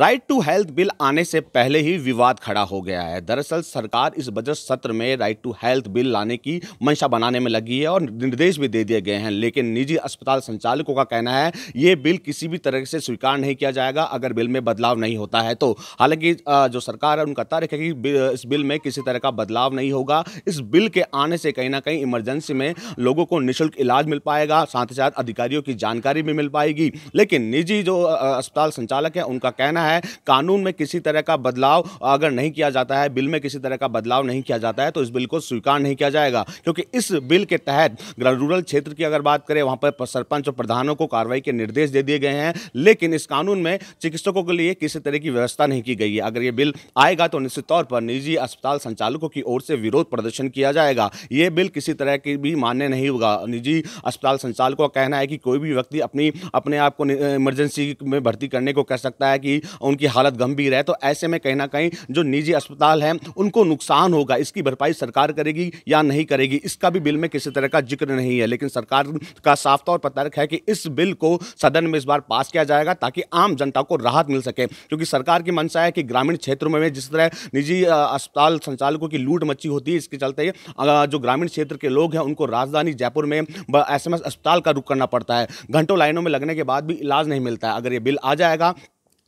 right to health bill आने से पहले ही विवाद खड़ा हो गया है दरअसल सरकार इस बजट सत्र में राइट टू हेल्थ बिल लाने की मंशा बनाने में लगी है और निर्देश भी दे दिए गए हैं लेकिन निजी अस्पताल संचालकों का कहना है ये बिल किसी भी तरह से स्वीकार नहीं किया जाएगा अगर बिल में बदलाव नहीं होता है तो हालांकि जो सरकार है उनका तर्क है कि इस बिल में किसी तरह का बदलाव नहीं होगा इस बिल के आने से कहीं ना कहीं इमरजेंसी में लोगों को निःशुल्क इलाज मिल पाएगा साथ ही साथ अधिकारियों की जानकारी भी मिल पाएगी लेकिन निजी जो अस्पताल संचालक है उनका कहना कहना है कानून में किसी तरह का बदलाव अगर नहीं किया जाता है बिल में किसी तरह का बदलाव नहीं किया जाता है तो इस बिल को स्वीकार नहीं किया जाएगा क्योंकि इस बिल के तहत रूरल क्षेत्र की अगर बात करें वहां पर सरपंच और प्रधानों को कार्रवाई के निर्देश दे दिए गए हैं लेकिन इस कानून में चिकित्सकों के लिए किसी तरह की व्यवस्था नहीं की गई है अगर ये बिल आएगा तो निश्चित तौर पर निजी अस्पताल संचालकों की ओर से विरोध प्रदर्शन किया जाएगा ये बिल किसी तरह की भी मान्य नहीं होगा निजी अस्पताल संचालकों का कहना है कि कोई भी व्यक्ति अपनी अपने आप को इमरजेंसी में भर्ती करने को कह सकता है कि उनकी हालत गंभीर है तो ऐसे में कहीं ना कहीं जो निजी अस्पताल हैं उनको नुकसान होगा इसकी भरपाई सरकार करेगी या नहीं करेगी इसका भी बिल में किसी तरह का जिक्र नहीं है लेकिन सरकार का साफ तौर पर तर्क है कि इस बिल को सदन में इस बार पास किया जाएगा ताकि आम जनता को राहत मिल सके क्योंकि सरकार की मंशा है कि ग्रामीण क्षेत्रों में जिस तरह निजी अस्पताल संचालकों की लूट मची होती है इसके चलते जो ग्रामीण क्षेत्र के लोग हैं उनको राजधानी जयपुर में एस अस्पताल का रुख करना पड़ता है घंटों लाइनों में लगने के बाद भी इलाज नहीं मिलता है अगर ये बिल आ जाएगा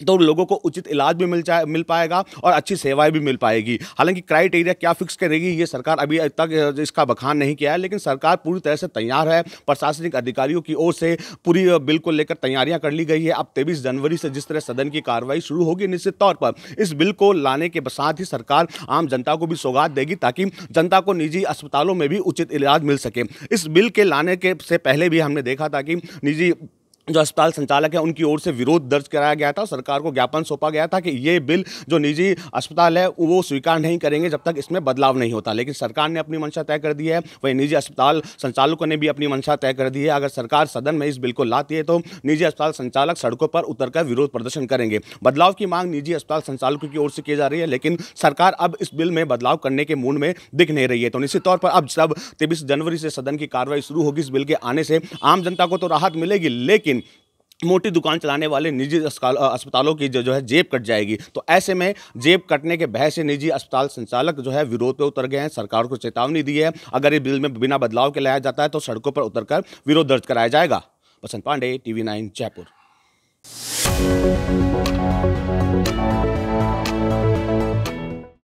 तो लोगों को उचित इलाज भी मिल जाए मिल पाएगा और अच्छी सेवाएं भी मिल पाएगी हालांकि क्राइटेरिया क्या फिक्स करेगी ये सरकार अभी तक इसका बखान नहीं किया है लेकिन सरकार पूरी तरह से तैयार है प्रशासनिक अधिकारियों की ओर से पूरी बिल को लेकर तैयारियां कर ली गई है अब तेईस जनवरी से जिस तरह सदन की कार्रवाई शुरू होगी निश्चित तौर पर इस बिल को लाने के साथ ही सरकार आम जनता को भी सौगात देगी ताकि जनता को निजी अस्पतालों में भी उचित इलाज मिल सके इस बिल के लाने के से पहले भी हमने देखा था कि निजी जो अस्पताल संचालक है उनकी ओर से विरोध दर्ज कराया गया था और सरकार को ज्ञापन सौंपा गया था कि ये बिल जो निजी अस्पताल है वो स्वीकार नहीं करेंगे जब तक इसमें बदलाव नहीं होता लेकिन सरकार ने अपनी मंशा तय कर दी है वहीं निजी अस्पताल संचालकों ने भी अपनी मंशा तय कर दी है अगर सरकार सदन में इस बिल को लाती है तो निजी अस्पताल संचालक सड़कों पर उतर विरोध प्रदर्शन करेंगे बदलाव की मांग निजी अस्पताल संचालकों की ओर से की जा रही है लेकिन सरकार अब इस बिल में बदलाव करने के मूड में दिख नहीं रही है तो निश्चित तौर पर अब जब तेईस जनवरी से सदन की कार्रवाई शुरू होगी इस बिल के आने से आम जनता को तो राहत मिलेगी लेकिन लेकिन मोटी दुकान चलाने वाले निजी अस्पतालों की जो जो है जेब कट जाएगी तो ऐसे में जेब कटने के भय से निजी अस्पताल संचालक जो है विरोध पर उतर गए हैं सरकार को चेतावनी दी है अगर ये बिल में बिना बदलाव के लाया जाता है तो सड़कों पर उतरकर विरोध दर्ज कराया जाएगा बसंत पांडे टीवी नाइन जयपुर